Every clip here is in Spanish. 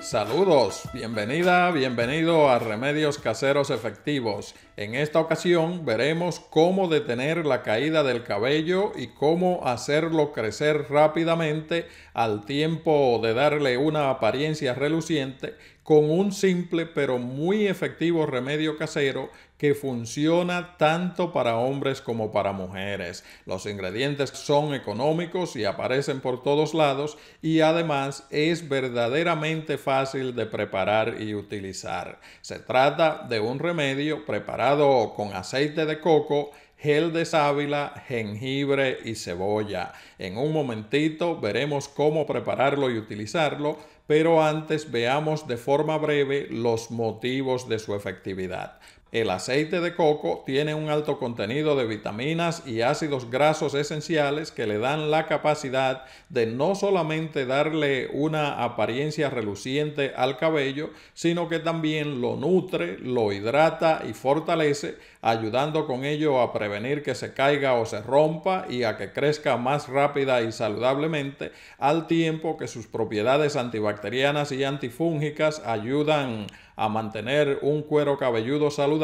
Saludos, bienvenida, bienvenido a Remedios Caseros Efectivos. En esta ocasión veremos cómo detener la caída del cabello y cómo hacerlo crecer rápidamente al tiempo de darle una apariencia reluciente con un simple pero muy efectivo remedio casero que funciona tanto para hombres como para mujeres. Los ingredientes son económicos y aparecen por todos lados y además es verdaderamente fácil de preparar y utilizar. Se trata de un remedio preparado con aceite de coco, gel de sábila, jengibre y cebolla. En un momentito veremos cómo prepararlo y utilizarlo pero antes veamos de forma breve los motivos de su efectividad. El aceite de coco tiene un alto contenido de vitaminas y ácidos grasos esenciales que le dan la capacidad de no solamente darle una apariencia reluciente al cabello, sino que también lo nutre, lo hidrata y fortalece, ayudando con ello a prevenir que se caiga o se rompa y a que crezca más rápida y saludablemente, al tiempo que sus propiedades antibacterianas y antifúngicas ayudan a mantener un cuero cabelludo saludable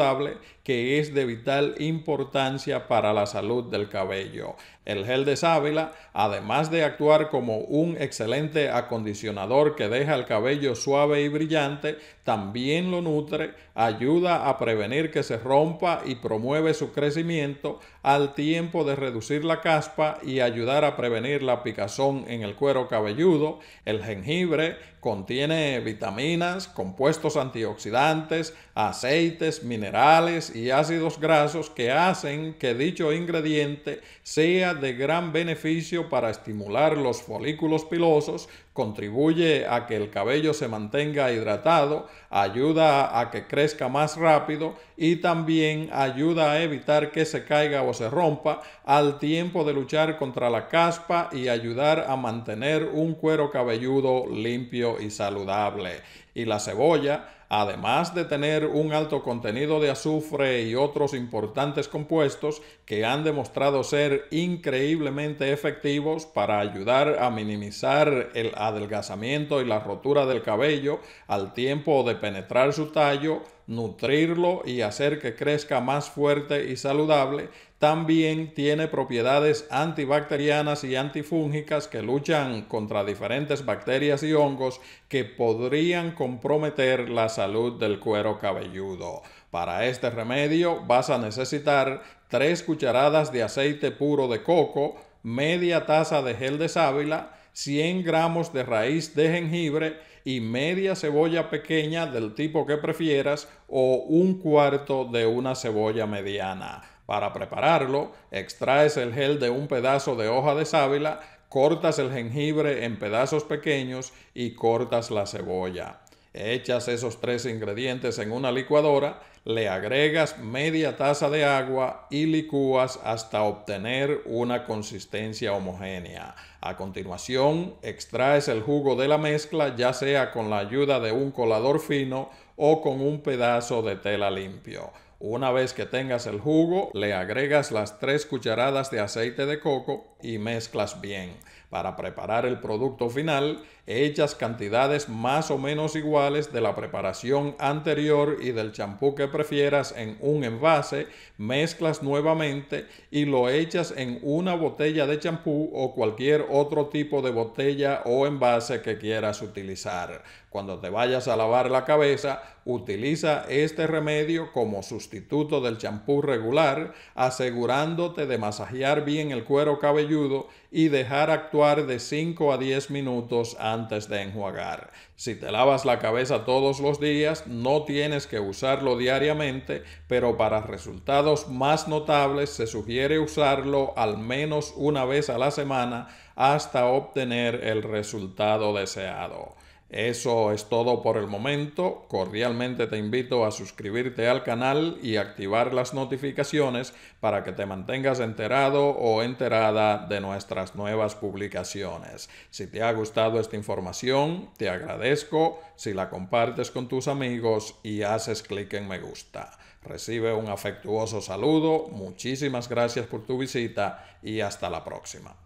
que es de vital importancia para la salud del cabello. El gel de sábila, además de actuar como un excelente acondicionador que deja el cabello suave y brillante, también lo nutre, ayuda a prevenir que se rompa y promueve su crecimiento al tiempo de reducir la caspa y ayudar a prevenir la picazón en el cuero cabelludo. El jengibre contiene vitaminas, compuestos antioxidantes, aceites, minerales y ácidos grasos que hacen que dicho ingrediente sea de gran beneficio para estimular los folículos pilosos contribuye a que el cabello se mantenga hidratado, ayuda a que crezca más rápido y también ayuda a evitar que se caiga o se rompa al tiempo de luchar contra la caspa y ayudar a mantener un cuero cabelludo limpio y saludable. Y la cebolla, además de tener un alto contenido de azufre y otros importantes compuestos que han demostrado ser increíblemente efectivos para ayudar a minimizar el adelgazamiento y la rotura del cabello al tiempo de penetrar su tallo, nutrirlo y hacer que crezca más fuerte y saludable, también tiene propiedades antibacterianas y antifúngicas que luchan contra diferentes bacterias y hongos que podrían comprometer la salud del cuero cabelludo. Para este remedio vas a necesitar 3 cucharadas de aceite puro de coco, media taza de gel de sábila, 100 gramos de raíz de jengibre y media cebolla pequeña del tipo que prefieras o un cuarto de una cebolla mediana. Para prepararlo, extraes el gel de un pedazo de hoja de sábila, cortas el jengibre en pedazos pequeños y cortas la cebolla. Echas esos tres ingredientes en una licuadora, le agregas media taza de agua y licúas hasta obtener una consistencia homogénea. A continuación, extraes el jugo de la mezcla ya sea con la ayuda de un colador fino o con un pedazo de tela limpio. Una vez que tengas el jugo, le agregas las 3 cucharadas de aceite de coco y mezclas bien. Para preparar el producto final, Echas cantidades más o menos iguales de la preparación anterior y del champú que prefieras en un envase, mezclas nuevamente y lo echas en una botella de champú o cualquier otro tipo de botella o envase que quieras utilizar. Cuando te vayas a lavar la cabeza, utiliza este remedio como sustituto del champú regular, asegurándote de masajear bien el cuero cabelludo y dejar actuar de 5 a 10 minutos antes antes de enjuagar. Si te lavas la cabeza todos los días, no tienes que usarlo diariamente, pero para resultados más notables se sugiere usarlo al menos una vez a la semana hasta obtener el resultado deseado. Eso es todo por el momento. Cordialmente te invito a suscribirte al canal y activar las notificaciones para que te mantengas enterado o enterada de nuestras nuevas publicaciones. Si te ha gustado esta información, te agradezco si la compartes con tus amigos y haces clic en me gusta. Recibe un afectuoso saludo, muchísimas gracias por tu visita y hasta la próxima.